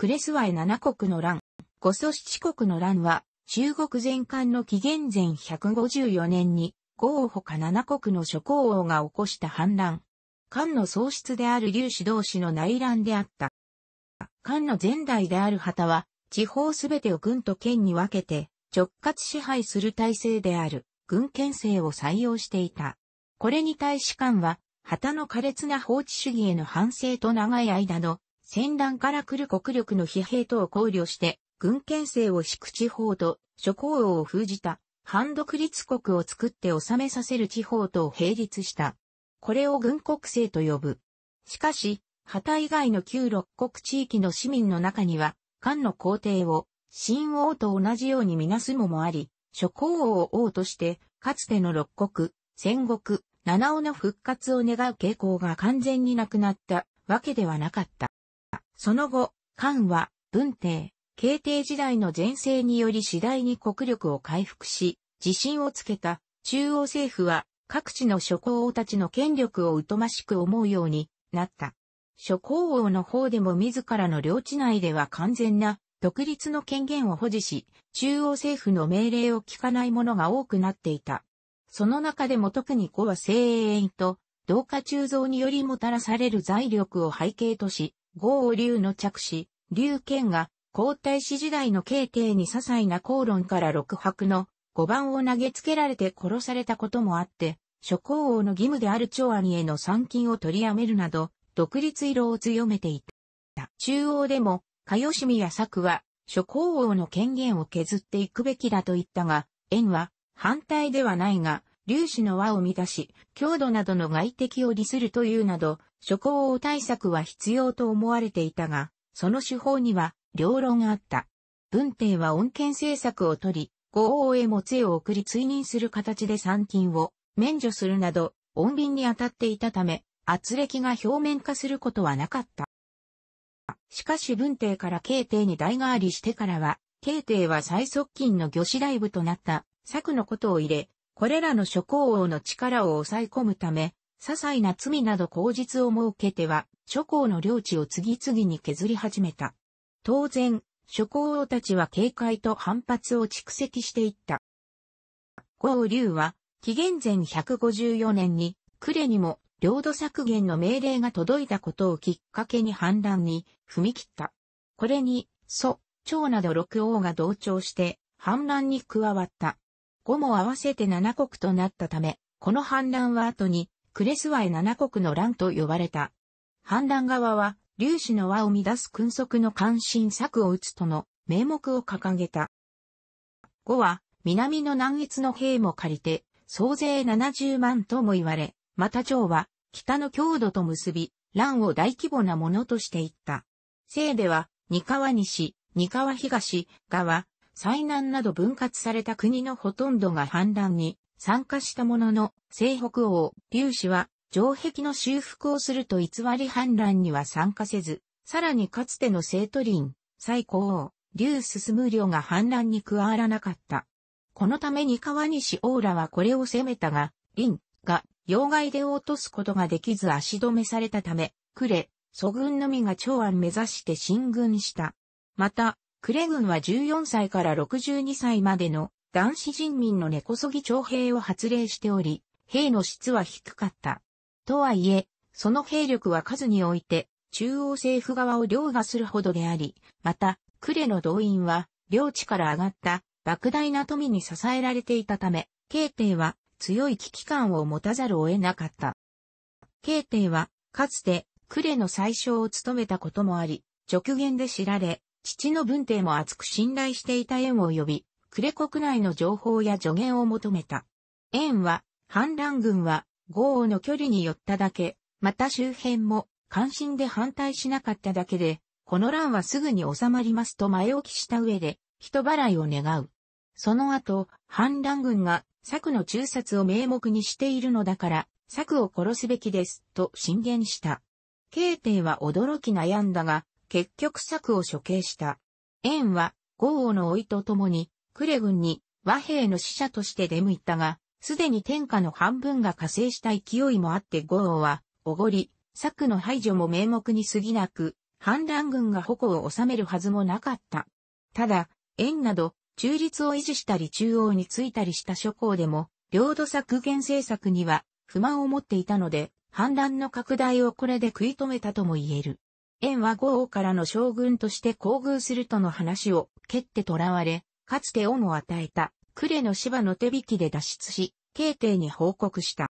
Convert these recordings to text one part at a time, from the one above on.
クレスワイ七国の乱、五祖七国の乱は、中国全巻の紀元前154年に、豪王他七国の諸侯王が起こした反乱。漢の喪失である劉氏同士の内乱であった。漢の前代である旗は、地方すべてを軍と県に分けて、直轄支配する体制である、軍県制を採用していた。これに対し漢は、旗の苛烈な法治主義への反省と長い間の戦乱から来る国力の疲弊等を考慮して、軍権制を敷く地方と諸公王を封じた、反独立国を作って治めさせる地方とを並立した。これを軍国制と呼ぶ。しかし、旗以外の旧六国地域の市民の中には、漢の皇帝を、新王と同じようにみなすももあり、諸公王を王として、かつての六国、戦国、七尾の復活を願う傾向が完全になくなったわけではなかった。その後、漢は、文帝、慶帝時代の前世により次第に国力を回復し、自信をつけた中央政府は各地の諸侯王たちの権力を疎ましく思うようになった。諸侯王の方でも自らの領地内では完全な独立の権限を保持し、中央政府の命令を聞かない者が多くなっていた。その中でも特に古は精鋭と同化鋳造によりもたらされる財力を背景とし、豪流の着手、竜剣が皇太子時代の慶帝に些細な口論から六白の5番を投げつけられて殺されたこともあって、諸侯王の義務である長兄への参勤を取りやめるなど、独立色を強めていた。中央でも、かよしみや作は、諸侯王の権限を削っていくべきだと言ったが、縁は、反対ではないが、粒子の輪を乱し、強度などの外敵を利するというなど、諸行王対策は必要と思われていたが、その手法には両論あった。文帝は恩恵政策を取り、豪王へも杖を送り追認する形で参勤を免除するなど、恩便に当たっていたため、圧力が表面化することはなかった。しかし文帝から慶帝に代替わりしてからは、慶帝は最側近の御師大部となった策のことを入れ、これらの諸侯王の力を抑え込むため、些細な罪など口実を設けては、諸侯の領地を次々に削り始めた。当然、諸侯王たちは警戒と反発を蓄積していった。豪竜は、紀元前154年に、呉にも領土削減の命令が届いたことをきっかけに反乱に踏み切った。これに、蘇、長など六王が同調して反乱に加わった。五も合わせて七国となったため、この反乱は後にクレスワイ七国の乱と呼ばれた。反乱側は、粒子の輪を乱す君側の関心策を打つとの名目を掲げた。後は、南の南越の兵も借りて、総勢70万とも言われ、また長は、北の郷土と結び、乱を大規模なものとしていった。西では、三河西、三河東、側、災難など分割された国のほとんどが反乱に参加したものの、西北王、劉氏は、城壁の修復をすると偽り反乱には参加せず、さらにかつての聖都林、最高王、劉進む領が反乱に加わらなかった。このために川西王らはこれを攻めたが、林が要害で落とすことができず足止めされたため、呉、祖軍のみが長安目指して進軍した。また、呉軍は14歳から62歳までの男子人民の根こそぎ徴兵を発令しており、兵の質は低かった。とはいえ、その兵力は数において、中央政府側を凌駕するほどであり、また、呉の動員は、領地から上がった、莫大な富に支えられていたため、慶帝は強い危機感を持たざるを得なかった。慶帝は、かつて、呉の宰相を務めたこともあり、直言で知られ、父の文帝も厚く信頼していた縁を呼び、クレ国内の情報や助言を求めた。円は、反乱軍は、豪雨の距離に寄っただけ、また周辺も、関心で反対しなかっただけで、この乱はすぐに収まりますと前置きした上で、人払いを願う。その後、反乱軍が、策の中殺を名目にしているのだから、策を殺すべきです、と進言した。慶帝は驚き悩んだが、結局策を処刑した。円は、豪王の老いと共に、クレ軍に和平の使者として出向いたが、すでに天下の半分が加勢した勢いもあって豪王は、おごり、策の排除も名目に過ぎなく、反乱軍が矛を収めるはずもなかった。ただ、縁など、中立を維持したり中央についたりした諸侯でも、領土削減政策には不満を持っていたので、反乱の拡大をこれで食い止めたとも言える。縁は豪王からの将軍として厚遇するとの話を蹴って囚われ、かつて恩を与えた、呉の芝の手引きで脱出し、慶帝に報告した。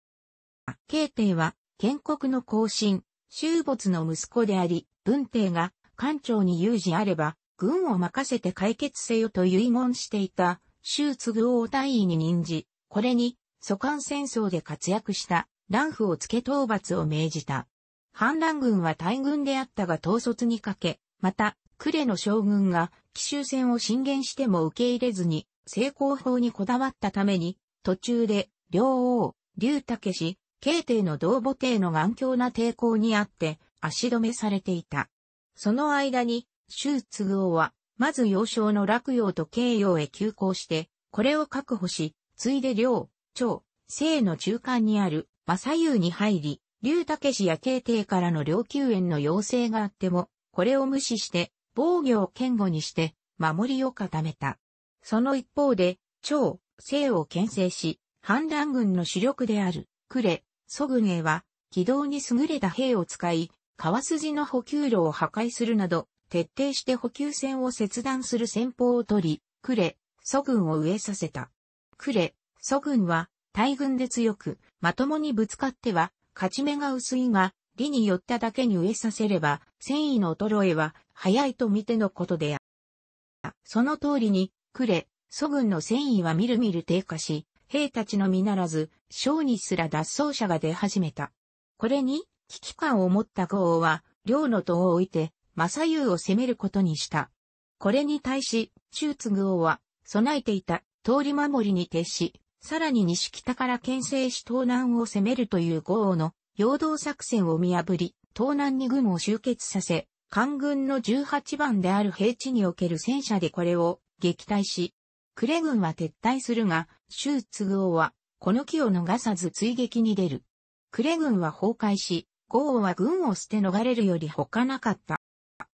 慶帝は、建国の後進、周没の息子であり、文帝が、官庁に有事あれば、軍を任せて解決せよと遺言していた、周継ぐ王大尉に任じ、これに、蘇官戦争で活躍した、乱布をつけ討伐を命じた。反乱軍は大軍であったが統率にかけ、また、呉の将軍が奇襲戦を進言しても受け入れずに、成功法にこだわったために、途中で、両王、竜武氏、慶帝の同母帝の頑強な抵抗にあって、足止めされていた。その間に、周都合は、まず幼少の洛陽と慶陽へ急行して、これを確保し、ついで両、長、西の中間にある、馬左右に入り、竜武氏や慶帝からの領救援の要請があっても、これを無視して、防御を堅固にして、守りを固めた。その一方で、趙、西を牽制し、反乱軍の主力である、呉、蘇軍へは、軌道に優れた兵を使い、川筋の補給路を破壊するなど、徹底して補給線を切断する戦法を取り、呉、蘇軍を植えさせた。呉、蘇軍は、大軍で強く、まともにぶつかっては、勝ち目が薄いが、理によっただけに植えさせれば、戦意の衰えは早いと見てのことである。その通りに、クレ、祖軍の戦意はみるみる低下し、兵たちのみならず、将にすら脱走者が出始めた。これに、危機感を持った豪王は、領の戸を置いて、正雄を攻めることにした。これに対し、中津豪王は、備えていた通り守りに徹し、さらに西北から牽制し東南を攻めるという豪王の陽動作戦を見破り、東南に軍を集結させ、官軍の18番である平地における戦車でこれを撃退し、クレ軍は撤退するが、周継王は、この機を逃さず追撃に出る。クレ軍は崩壊し、豪王は軍を捨て逃れるより他なかった。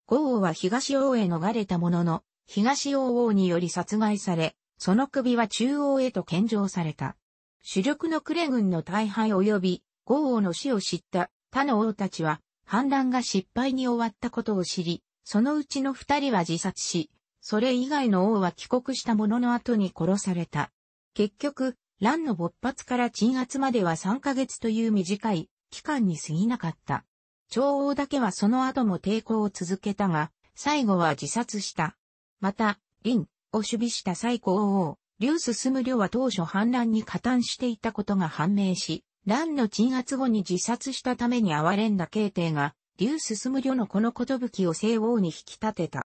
豪王は東王へ逃れたものの、東王王により殺害され、その首は中央へと献上された。主力のクレ軍の大敗及び、豪王の死を知った他の王たちは、反乱が失敗に終わったことを知り、そのうちの二人は自殺し、それ以外の王は帰国した者の後に殺された。結局、乱の勃発から鎮圧までは3ヶ月という短い期間に過ぎなかった。長王だけはその後も抵抗を続けたが、最後は自殺した。また、林を守備した最高王、劉進む領は当初反乱に加担していたことが判明し、乱の鎮圧後に自殺したために哀れんだ慶帝が、劉進む旅のこの寿を西王に引き立てた。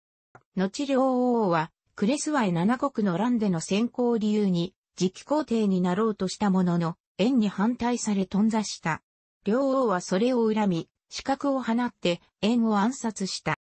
後両王は、クレスワイ七国の乱での先行を理由に、次期皇帝になろうとしたものの、縁に反対され頓挫した。両王はそれを恨み、資格を放って縁を暗殺した。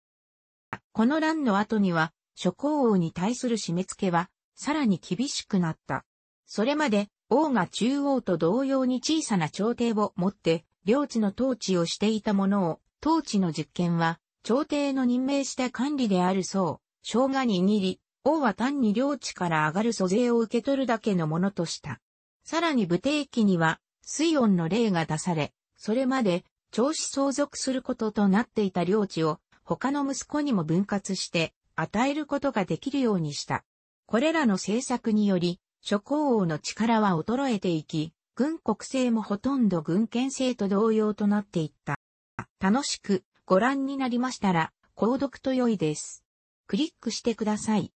この乱の後には、諸侯王に対する締め付けは、さらに厳しくなった。それまで、王が中央と同様に小さな朝廷を持って、領地の統治をしていたものを、統治の実権は、朝廷の任命した管理であるそう、生姜に握り、王は単に領地から上がる租税を受け取るだけのものとした。さらに武帝期には、水温の例が出され、それまで、長子相続することとなっていた領地を、他の息子にも分割して、与えることができるようにした。これらの政策により、諸侯王の力は衰えていき、軍国制もほとんど軍権制と同様となっていった。楽しくご覧になりましたら、購読と良いです。クリックしてください。